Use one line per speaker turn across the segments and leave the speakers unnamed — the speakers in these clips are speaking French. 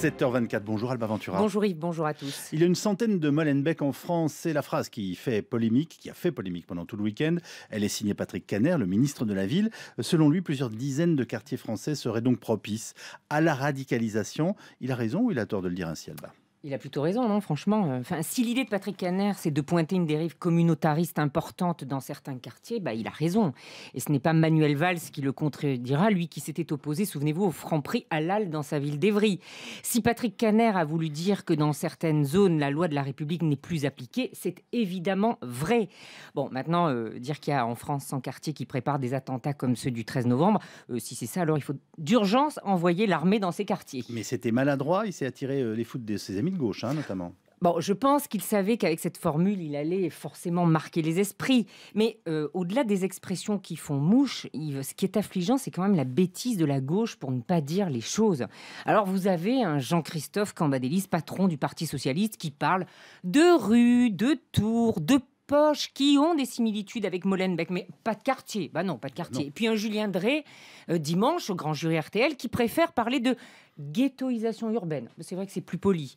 7h24, bonjour Alba Ventura. Bonjour Yves, bonjour à tous. Il y a une centaine de Molenbeek en France, c'est la phrase qui fait polémique, qui a fait polémique pendant tout le week-end. Elle est signée Patrick Caner, le ministre de la Ville. Selon lui, plusieurs dizaines de quartiers français seraient donc propices à la radicalisation. Il a raison ou il a tort de le dire ainsi, Alba
il a plutôt raison, non Franchement, euh, enfin, si l'idée de Patrick Caner, c'est de pointer une dérive communautariste importante dans certains quartiers, bah, il a raison. Et ce n'est pas Manuel Valls qui le contredira, lui qui s'était opposé, souvenez-vous, au franc-prix halal dans sa ville d'Evry. Si Patrick Caner a voulu dire que dans certaines zones, la loi de la République n'est plus appliquée, c'est évidemment vrai. Bon, maintenant, euh, dire qu'il y a en France 100 quartiers qui préparent des attentats comme ceux du 13 novembre, euh, si c'est ça, alors il faut d'urgence envoyer l'armée dans ces quartiers.
Mais c'était maladroit, il s'est attiré les foudres de ses amis de gauche, hein, notamment.
Bon, je pense qu'il savait qu'avec cette formule, il allait forcément marquer les esprits. Mais euh, au-delà des expressions qui font mouche, ce qui est affligeant, c'est quand même la bêtise de la gauche pour ne pas dire les choses. Alors vous avez un Jean-Christophe Cambadélis, patron du Parti socialiste, qui parle de rues, de tours, de poches qui ont des similitudes avec Molenbeek, mais pas de quartier. Bah non, pas de quartier. Et puis un Julien Drey, euh, dimanche, au grand jury RTL, qui préfère parler de ghettoisation urbaine. C'est vrai que c'est plus poli.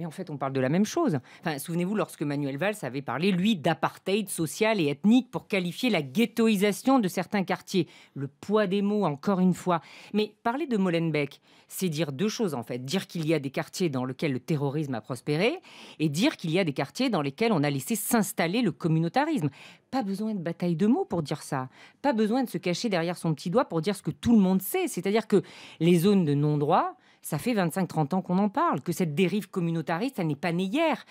Mais en fait, on parle de la même chose. souvenez-vous, lorsque Manuel Valls avait parlé, lui, d'apartheid social et ethnique pour qualifier la ghettoisation de certains quartiers. Le poids des mots, encore une fois. Mais parler de Molenbeek, c'est dire deux choses, en fait. Dire qu'il y a des quartiers dans lesquels le terrorisme a prospéré et dire qu'il y a des quartiers dans lesquels on a laissé s'installer le communautarisme. Pas besoin de bataille de mots pour dire ça. Pas besoin de se cacher derrière son petit doigt pour dire ce que tout le monde sait. C'est-à-dire que les zones de non-droit, ça fait 25-30 ans qu'on en parle, que cette dérive communautariste, elle n'est pas née hier.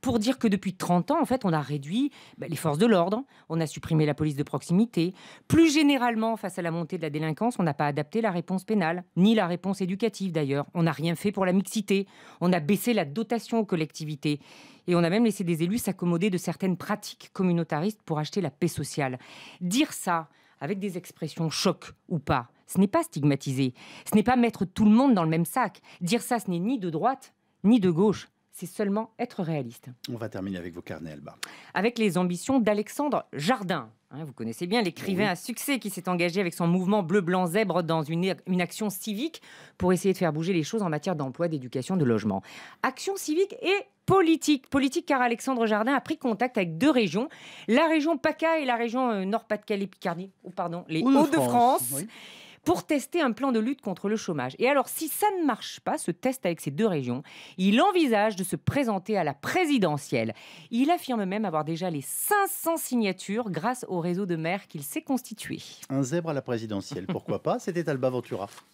Pour dire que depuis 30 ans, en fait, on a réduit bah, les forces de l'ordre, on a supprimé la police de proximité. Plus généralement, face à la montée de la délinquance, on n'a pas adapté la réponse pénale, ni la réponse éducative d'ailleurs. On n'a rien fait pour la mixité, on a baissé la dotation aux collectivités. Et on a même laissé des élus s'accommoder de certaines pratiques communautaristes pour acheter la paix sociale. Dire ça, avec des expressions choc ou pas, ce n'est pas stigmatiser, ce n'est pas mettre tout le monde dans le même sac. Dire ça, ce n'est ni de droite, ni de gauche c'est seulement être réaliste.
On va terminer avec vos carnets, Alba.
Avec les ambitions d'Alexandre Jardin. Hein, vous connaissez bien l'écrivain à succès qui s'est engagé avec son mouvement bleu-blanc-zèbre dans une, action civique pour essayer de faire bouger les choses en matière d'emploi, d'éducation, de logement. Action civique et politique. Politique car Alexandre Jardin a pris contact avec deux régions, la région PACA et la région euh, Nord-Pas-de-Calais-Picardie, ou oh, pardon, les Hauts-de-France pour tester un plan de lutte contre le chômage. Et alors, si ça ne marche pas, ce test avec ces deux régions, il envisage de se présenter à la présidentielle. Il affirme même avoir déjà les 500 signatures grâce au réseau de maires qu'il s'est constitué.
Un zèbre à la présidentielle, pourquoi pas C'était Alba Ventura.